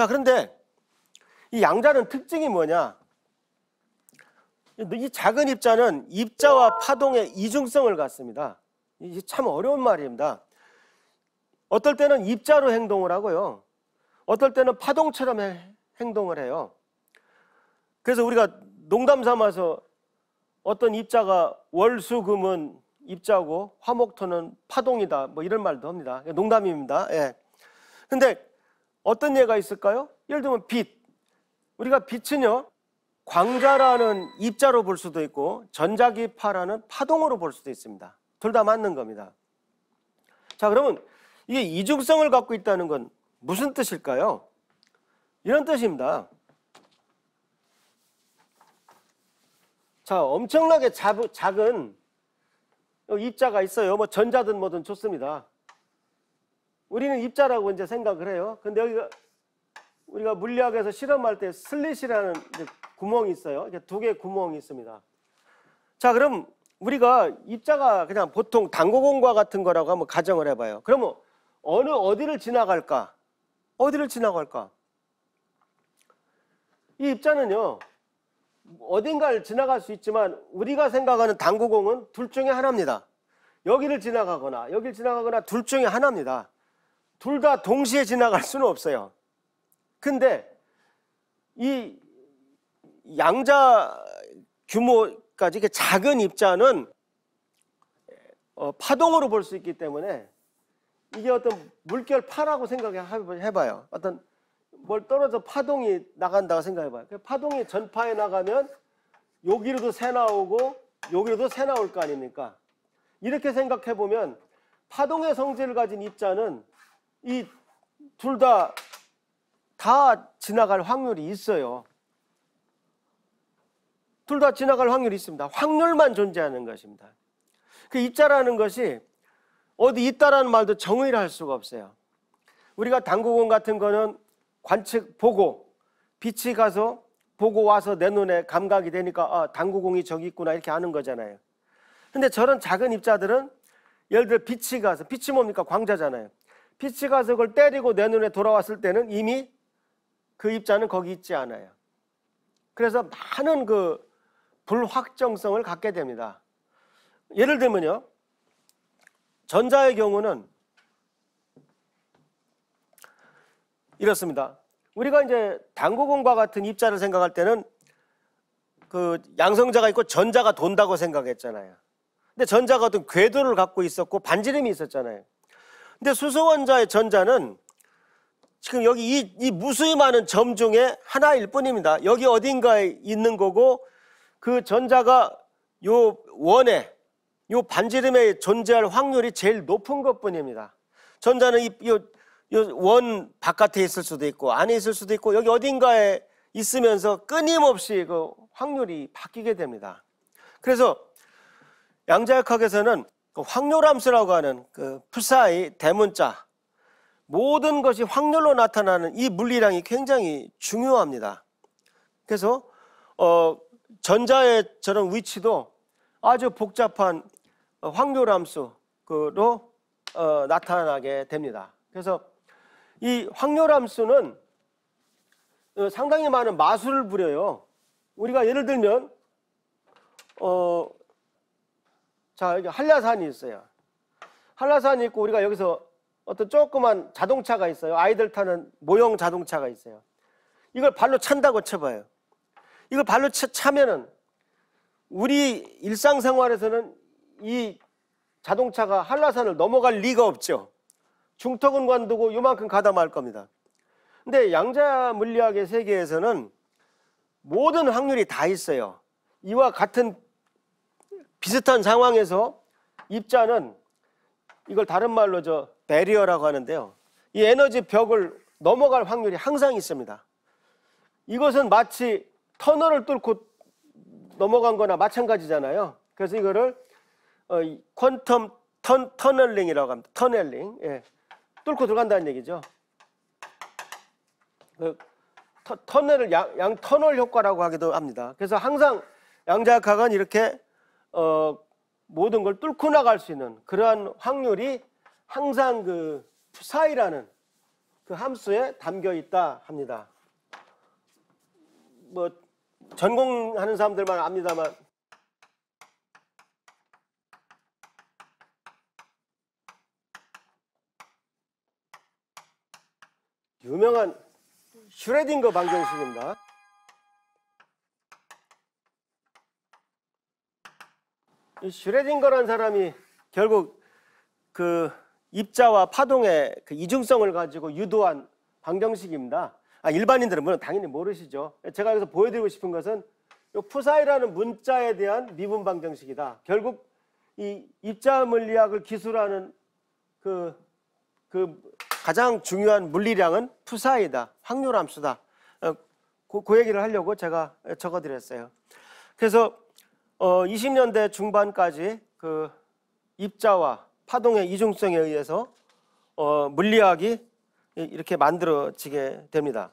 자, 그런데 이 양자는 특징이 뭐냐? 이 작은 입자는 입자와 파동의 이중성을 갖습니다. 이게 참 어려운 말입니다. 어떨 때는 입자로 행동을 하고요. 어떨 때는 파동처럼 행동을 해요. 그래서 우리가 농담 삼아서 어떤 입자가 월수금은 입자고 화목토는 파동이다. 뭐 이런 말도 합니다. 농담입니다. 예. 근데 어떤 예가 있을까요? 예를 들면 빛. 우리가 빛은요, 광자라는 입자로 볼 수도 있고, 전자기파라는 파동으로 볼 수도 있습니다. 둘 다 맞는 겁니다. 자, 그러면 이게 이중성을 갖고 있다는 건 무슨 뜻일까요? 이런 뜻입니다. 자, 엄청나게 작, 작은 입자가 있어요. 뭐 전자든 뭐든 좋습니다. 우리는 입자라고 이제 생각을 해요. 근데 여기가 우리가 물리학에서 실험할 때 슬릿이라는 구멍이 있어요. 이렇게 두개 구멍이 있습니다. 자, 그럼 우리가 입자가 그냥 보통 당구공과 같은 거라고 한번 가정을 해봐요. 그러면 어느 어디를 지나갈까? 어디를 지나갈까? 이 입자는요, 어딘가를 지나갈 수 있지만 우리가 생각하는 당구공은 둘 중에 하나입니다. 여기를 지나가거나 여기를 지나가거나 둘 중에 하나입니다. 둘다 동시에 지나갈 수는 없어요. 근데 이 양자 규모까지 이렇게 작은 입자는 어, 파동으로 볼 수 있기 때문에 이게 어떤 물결 파라고 생각해봐요. 어떤 뭘 떨어져 파동이 나간다고 생각해봐요. 파동이 전파해 나가면 여기로도 새 나오고 여기로도 새 나올 거 아닙니까? 이렇게 생각해보면 파동의 성질을 가진 입자는 이둘 다다 다 지나갈 확률이 있어요. 둘 다 지나갈 확률이 있습니다. 확률만 존재하는 것입니다. 그 있자라는 것이 어디 있다라는 말도 정의를 할 수가 없어요. 우리가 당구공 같은 거는 관측 보고 빛이 가서 보고 와서 내 눈에 감각이 되니까 아, 당구공이 저기 있구나 이렇게 하는 거잖아요. 근데 저런 작은 입자들은 예를 들어 빛이 가서 빛이 뭡니까 광자잖아요. 피치가석을 때리고 내 눈에 돌아왔을 때는 이미 그 입자는 거기 있지 않아요. 그래서 많은 그 불확정성을 갖게 됩니다. 예를 들면요. 전자의 경우는 이렇습니다. 우리가 이제 당구공과 같은 입자를 생각할 때는 그 양성자가 있고 전자가 돈다고 생각했잖아요. 근데 전자가 어떤 궤도를 갖고 있었고 반지름이 있었잖아요. 근데 수소원자의 전자는 지금 여기 이, 이 무수히 많은 점 중에 하나일 뿐입니다. 여기 어딘가에 있는 거고 그 전자가 요 원에 요 반지름에 존재할 확률이 제일 높은 것뿐입니다. 전자는 이, 요, 요 원 바깥에 있을 수도 있고 안에 있을 수도 있고 여기 어딘가에 있으면서 끊임없이 그 확률이 바뀌게 됩니다. 그래서 양자역학에서는 그 황료람스라고 하는 그 풀사의 대문자 모든 것이 확률로 나타나는 이 물리량이 굉장히 중요합니다. 그래서 어, 전자의 저런 위치도 아주 복잡한 확률함수로 어, 나타나게 됩니다. 그래서 이 확률함수는 어, 상당히 많은 마술을 부려요. 우리가 예를 들면 어, 자, 여기 한라산이 있어요. 한라산이 있고 우리가 여기서 어떤 조그만 자동차가 있어요. 아이들 타는 모형 자동차가 있어요. 이걸 발로 찬다고 쳐봐요. 이걸 발로 차, 면은 우리 일상생활에서는 이 자동차가 한라산을 넘어갈 리가 없죠. 중턱은 관두고 요만큼 가다 말 겁니다. 근데 양자 물리학의 세계에서는 모든 확률이 다 있어요. 이와 같은 비슷한 상황에서 입자는 이걸 다른 말로 저 배리어라고 하는데요. 이 에너지 벽을 넘어갈 확률이 항상 있습니다. 이것은 마치 터널을 뚫고 넘어간 거나 마찬가지잖아요. 그래서 이거를 어, 퀀텀 턴, 터널링이라고 합니다. 터널링. 예. 뚫고 들어간다는 얘기죠. 그, 터, 널을 양, 양 터널 효과라고 하기도 합니다. 그래서 항상 양자역학은 이렇게 어, 모든 걸 뚫고 나갈 수 있는 그러한 확률이 항상 그 푸사이라는 그 함수에 담겨 있다 합니다. 뭐 전공하는 사람들만 압니다만 유명한 슈레딩거 방정식입니다. 슈레딩거란 사람이 결국 그 입자와 파동의 그 이중성을 가지고 유도한 방정식입니다. 아, 일반인들은 물론 당연히 모르시죠. 제가 여기서 보여드리고 싶은 것은 이 푸사이라는 문자에 대한 미분 방정식이다. 결국 이 입자 물리학을 기술하는 그, 그 가장 중요한 물리량은 푸사이다. 확률함수다. 그, 그 얘기를 하려고 제가 적어드렸어요. 그래서 어, 20년대 중반까지 그 입자와 파동의 이중성에 의해서 어, 물리학이 이렇게 만들어지게 됩니다.